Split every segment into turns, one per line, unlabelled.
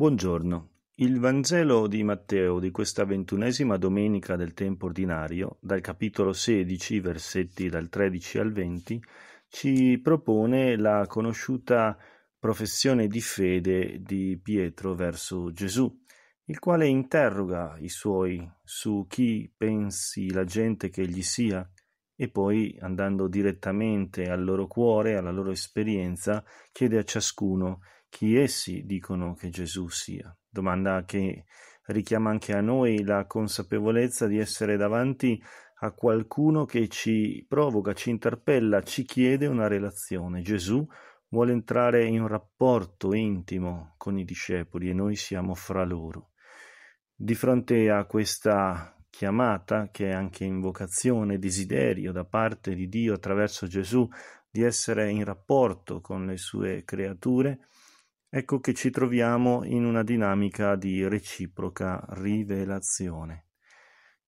Buongiorno. Il Vangelo di Matteo di questa ventunesima domenica del tempo ordinario, dal capitolo 16, versetti dal 13 al 20, ci propone la conosciuta professione di fede di Pietro verso Gesù, il quale interroga i suoi su chi pensi la gente che egli sia e poi andando direttamente al loro cuore, alla loro esperienza, chiede a ciascuno chi essi dicono che Gesù sia. Domanda che richiama anche a noi la consapevolezza di essere davanti a qualcuno che ci provoca, ci interpella, ci chiede una relazione. Gesù vuole entrare in un rapporto intimo con i discepoli e noi siamo fra loro. Di fronte a questa chiamata, che è anche invocazione, desiderio da parte di Dio attraverso Gesù di essere in rapporto con le sue creature, ecco che ci troviamo in una dinamica di reciproca rivelazione.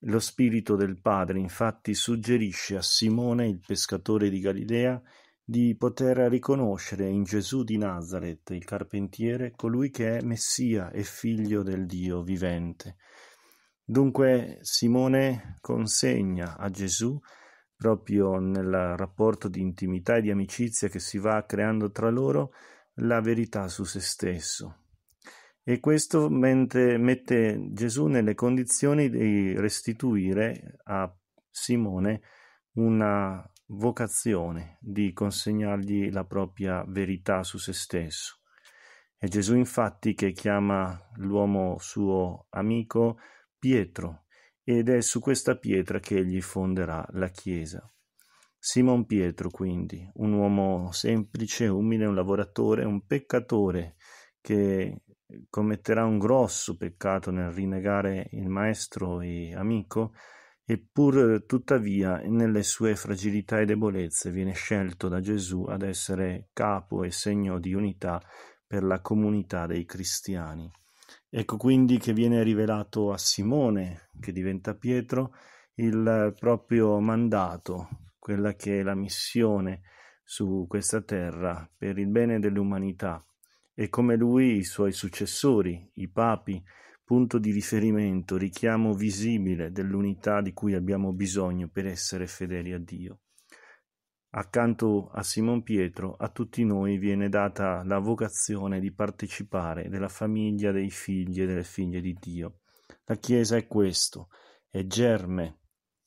Lo Spirito del Padre infatti suggerisce a Simone, il pescatore di Galilea, di poter riconoscere in Gesù di Nazareth, il carpentiere, colui che è Messia e figlio del Dio vivente. Dunque Simone consegna a Gesù proprio nel rapporto di intimità e di amicizia che si va creando tra loro la verità su se stesso. E questo mette Gesù nelle condizioni di restituire a Simone una vocazione, di consegnargli la propria verità su se stesso. È Gesù infatti che chiama l'uomo suo amico, Pietro ed è su questa pietra che egli fonderà la Chiesa. Simon Pietro, quindi, un uomo semplice, umile, un lavoratore, un peccatore che commetterà un grosso peccato nel rinnegare il maestro e amico, eppur tuttavia nelle sue fragilità e debolezze viene scelto da Gesù ad essere capo e segno di unità per la comunità dei cristiani. Ecco quindi che viene rivelato a Simone, che diventa Pietro, il proprio mandato, quella che è la missione su questa terra per il bene dell'umanità e come lui i suoi successori, i papi, punto di riferimento, richiamo visibile dell'unità di cui abbiamo bisogno per essere fedeli a Dio. Accanto a Simon Pietro a tutti noi viene data la vocazione di partecipare della famiglia dei figli e delle figlie di Dio. La Chiesa è questo, è germe,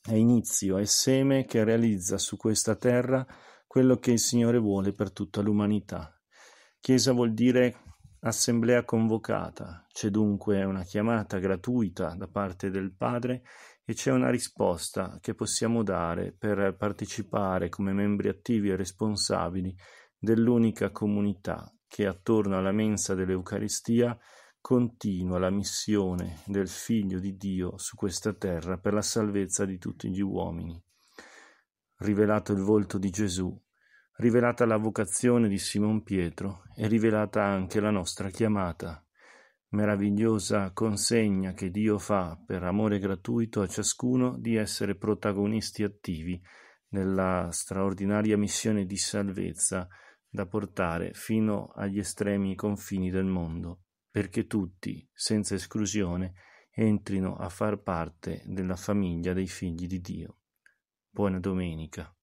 è inizio, è seme che realizza su questa terra quello che il Signore vuole per tutta l'umanità. Chiesa vuol dire Assemblea convocata, c'è dunque una chiamata gratuita da parte del Padre e c'è una risposta che possiamo dare per partecipare come membri attivi e responsabili dell'unica comunità che attorno alla mensa dell'Eucaristia continua la missione del Figlio di Dio su questa terra per la salvezza di tutti gli uomini. Rivelato il volto di Gesù, Rivelata la vocazione di Simon Pietro, è rivelata anche la nostra chiamata. Meravigliosa consegna che Dio fa per amore gratuito a ciascuno di essere protagonisti attivi nella straordinaria missione di salvezza da portare fino agli estremi confini del mondo, perché tutti, senza esclusione, entrino a far parte della famiglia dei figli di Dio. Buona domenica.